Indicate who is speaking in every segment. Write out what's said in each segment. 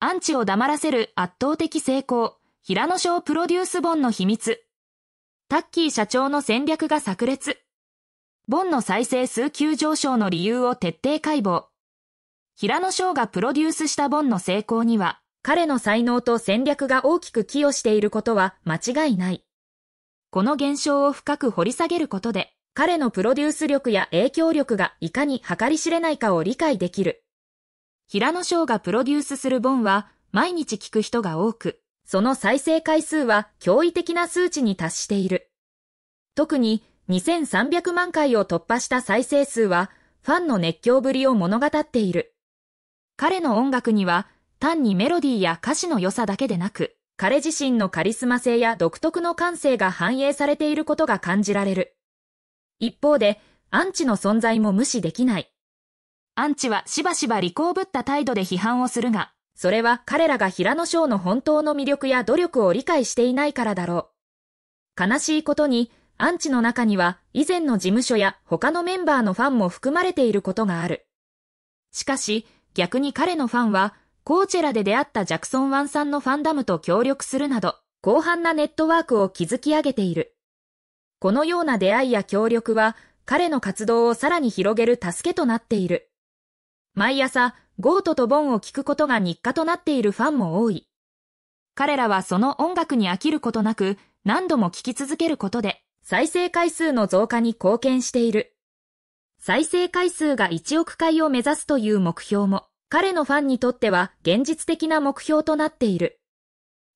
Speaker 1: アンチを黙らせる圧倒的成功、平野賞プロデュース本の秘密。タッキー社長の戦略が炸裂。本の再生数級上昇の理由を徹底解剖。平野翔がプロデュースした本の成功には、彼の才能と戦略が大きく寄与していることは間違いない。この現象を深く掘り下げることで、彼のプロデュース力や影響力がいかに計り知れないかを理解できる。平野翔がプロデュースする本は毎日聞く人が多く、その再生回数は驚異的な数値に達している。特に2300万回を突破した再生数はファンの熱狂ぶりを物語っている。彼の音楽には単にメロディーや歌詞の良さだけでなく、彼自身のカリスマ性や独特の感性が反映されていることが感じられる。一方で、アンチの存在も無視できない。アンチはしばしば利口ぶった態度で批判をするが、それは彼らが平野翔の本当の魅力や努力を理解していないからだろう。悲しいことに、アンチの中には以前の事務所や他のメンバーのファンも含まれていることがある。しかし、逆に彼のファンは、コーチェラで出会ったジャクソン・ワンさんのファンダムと協力するなど、広範なネットワークを築き上げている。このような出会いや協力は、彼の活動をさらに広げる助けとなっている。毎朝、ゴートとボンを聴くことが日課となっているファンも多い。彼らはその音楽に飽きることなく、何度も聴き続けることで、再生回数の増加に貢献している。再生回数が1億回を目指すという目標も、彼のファンにとっては現実的な目標となっている。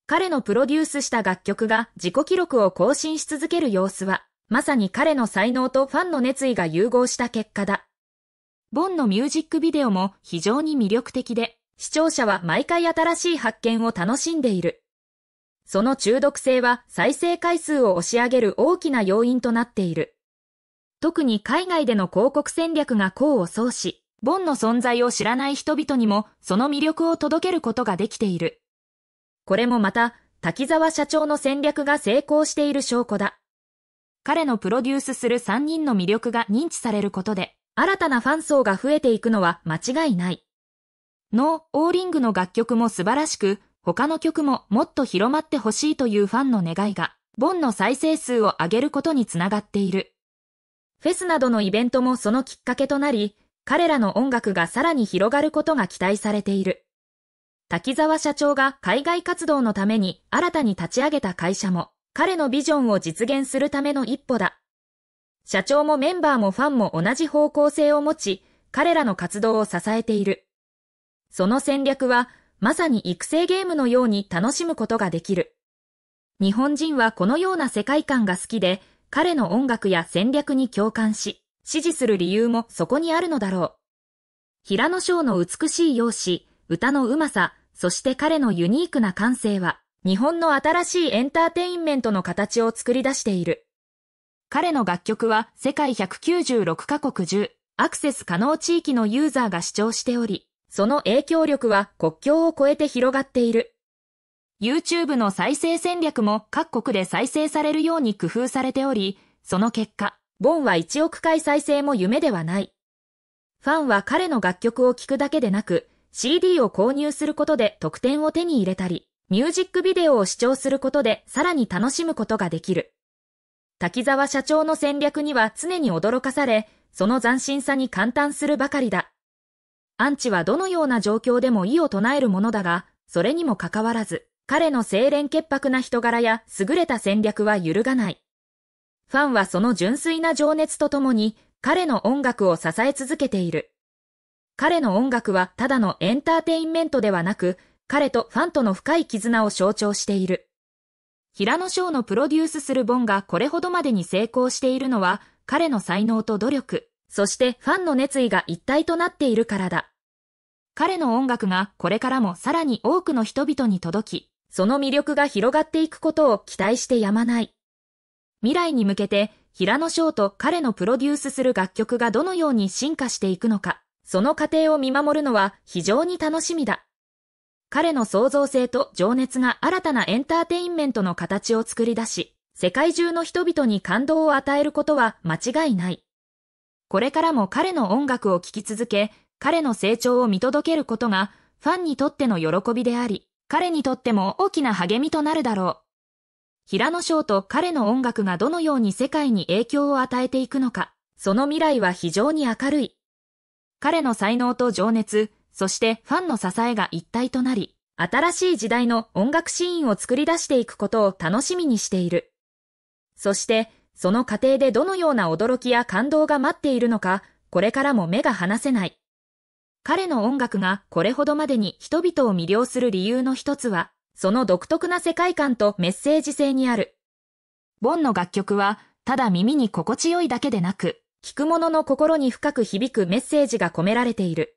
Speaker 1: 彼のプロデュースした楽曲が自己記録を更新し続ける様子は、まさに彼の才能とファンの熱意が融合した結果だ。ボンのミュージックビデオも非常に魅力的で、視聴者は毎回新しい発見を楽しんでいる。その中毒性は再生回数を押し上げる大きな要因となっている。特に海外での広告戦略が功を奏し、ボンの存在を知らない人々にもその魅力を届けることができている。これもまた、滝沢社長の戦略が成功している証拠だ。彼のプロデュースする3人の魅力が認知されることで、新たなファン層が増えていくのは間違いない。ノー・オーリングの楽曲も素晴らしく、他の曲ももっと広まってほしいというファンの願いが、ボンの再生数を上げることにつながっている。フェスなどのイベントもそのきっかけとなり、彼らの音楽がさらに広がることが期待されている。滝沢社長が海外活動のために新たに立ち上げた会社も、彼のビジョンを実現するための一歩だ。社長もメンバーもファンも同じ方向性を持ち、彼らの活動を支えている。その戦略は、まさに育成ゲームのように楽しむことができる。日本人はこのような世界観が好きで、彼の音楽や戦略に共感し、支持する理由もそこにあるのだろう。平野翔の美しい容姿、歌のうまさ、そして彼のユニークな感性は、日本の新しいエンターテインメントの形を作り出している。彼の楽曲は世界196カ国中、アクセス可能地域のユーザーが視聴しており、その影響力は国境を越えて広がっている。YouTube の再生戦略も各国で再生されるように工夫されており、その結果、ボンは1億回再生も夢ではない。ファンは彼の楽曲を聴くだけでなく、CD を購入することで特典を手に入れたり、ミュージックビデオを視聴することでさらに楽しむことができる。滝沢社長の戦略には常に驚かされ、その斬新さに感嘆するばかりだ。アンチはどのような状況でも異を唱えるものだが、それにもかかわらず、彼の清廉潔白な人柄や優れた戦略は揺るがない。ファンはその純粋な情熱とともに、彼の音楽を支え続けている。彼の音楽はただのエンターテインメントではなく、彼とファンとの深い絆を象徴している。平野翔のプロデュースするボンがこれほどまでに成功しているのは、彼の才能と努力、そしてファンの熱意が一体となっているからだ。彼の音楽がこれからもさらに多くの人々に届き、その魅力が広がっていくことを期待してやまない。未来に向けて、平野翔と彼のプロデュースする楽曲がどのように進化していくのか、その過程を見守るのは非常に楽しみだ。彼の創造性と情熱が新たなエンターテインメントの形を作り出し、世界中の人々に感動を与えることは間違いない。これからも彼の音楽を聴き続け、彼の成長を見届けることが、ファンにとっての喜びであり、彼にとっても大きな励みとなるだろう。平野翔と彼の音楽がどのように世界に影響を与えていくのか、その未来は非常に明るい。彼の才能と情熱、そしてファンの支えが一体となり、新しい時代の音楽シーンを作り出していくことを楽しみにしている。そして、その過程でどのような驚きや感動が待っているのか、これからも目が離せない。彼の音楽がこれほどまでに人々を魅了する理由の一つは、その独特な世界観とメッセージ性にある。ボンの楽曲は、ただ耳に心地よいだけでなく、聴く者の心に深く響くメッセージが込められている。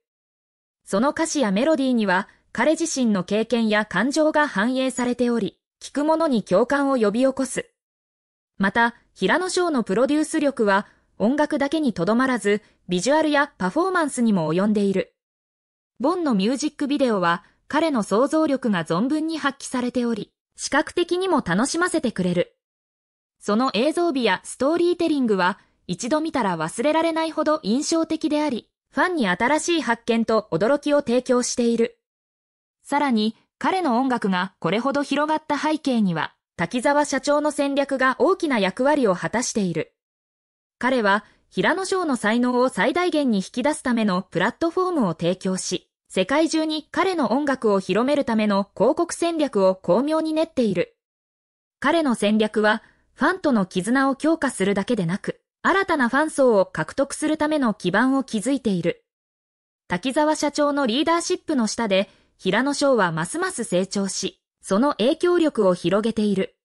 Speaker 1: その歌詞やメロディーには、彼自身の経験や感情が反映されており、聞く者に共感を呼び起こす。また、平野翔のプロデュース力は、音楽だけにとどまらず、ビジュアルやパフォーマンスにも及んでいる。ボンのミュージックビデオは、彼の想像力が存分に発揮されており、視覚的にも楽しませてくれる。その映像美やストーリーテリングは、一度見たら忘れられないほど印象的であり、ファンに新しい発見と驚きを提供している。さらに、彼の音楽がこれほど広がった背景には、滝沢社長の戦略が大きな役割を果たしている。彼は、平野翔の才能を最大限に引き出すためのプラットフォームを提供し、世界中に彼の音楽を広めるための広告戦略を巧妙に練っている。彼の戦略は、ファンとの絆を強化するだけでなく、新たなファン層を獲得するための基盤を築いている。滝沢社長のリーダーシップの下で、平野翔はますます成長し、その影響力を広げている。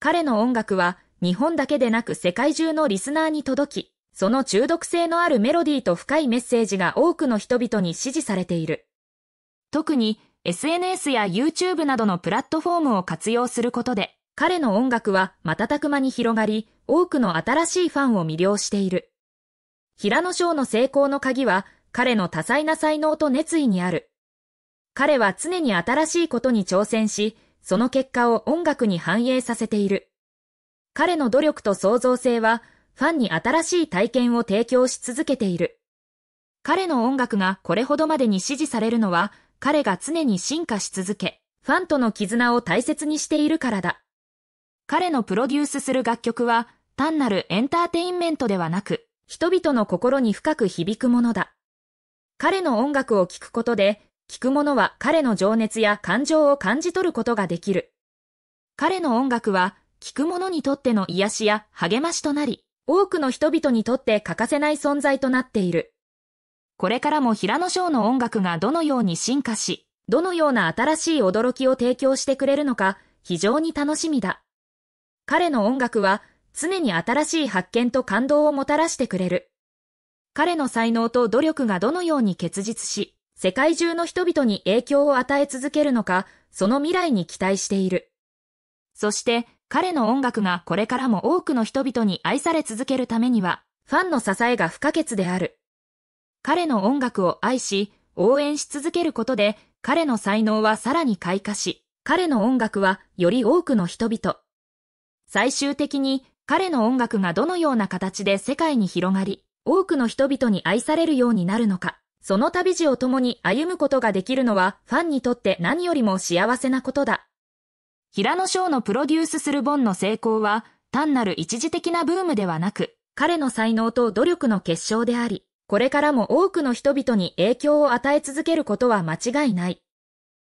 Speaker 1: 彼の音楽は、日本だけでなく世界中のリスナーに届き、その中毒性のあるメロディーと深いメッセージが多くの人々に支持されている。特に SNS や YouTube などのプラットフォームを活用することで、彼の音楽は瞬く間に広がり、多くの新しいファンを魅了している。平野翔の成功の鍵は、彼の多彩な才能と熱意にある。彼は常に新しいことに挑戦し、その結果を音楽に反映させている。彼の努力と創造性は、ファンに新しい体験を提供し続けている。彼の音楽がこれほどまでに支持されるのは、彼が常に進化し続け、ファンとの絆を大切にしているからだ。彼のプロデュースする楽曲は単なるエンターテインメントではなく、人々の心に深く響くものだ。彼の音楽を聴くことで、聴く者は彼の情熱や感情を感じ取ることができる。彼の音楽は、聴く者にとっての癒しや励ましとなり、多くの人々にとって欠かせない存在となっている。これからも平野翔の音楽がどのように進化し、どのような新しい驚きを提供してくれるのか、非常に楽しみだ。彼の音楽は常に新しい発見と感動をもたらしてくれる。彼の才能と努力がどのように結実し、世界中の人々に影響を与え続けるのか、その未来に期待している。そして、彼の音楽がこれからも多くの人々に愛され続けるためには、ファンの支えが不可欠である。彼の音楽を愛し、応援し続けることで、彼の才能はさらに開花し、彼の音楽はより多くの人々、最終的に彼の音楽がどのような形で世界に広がり、多くの人々に愛されるようになるのか、その旅路を共に歩むことができるのはファンにとって何よりも幸せなことだ。平野翔のプロデュースする本の成功は単なる一時的なブームではなく、彼の才能と努力の結晶であり、これからも多くの人々に影響を与え続けることは間違いない。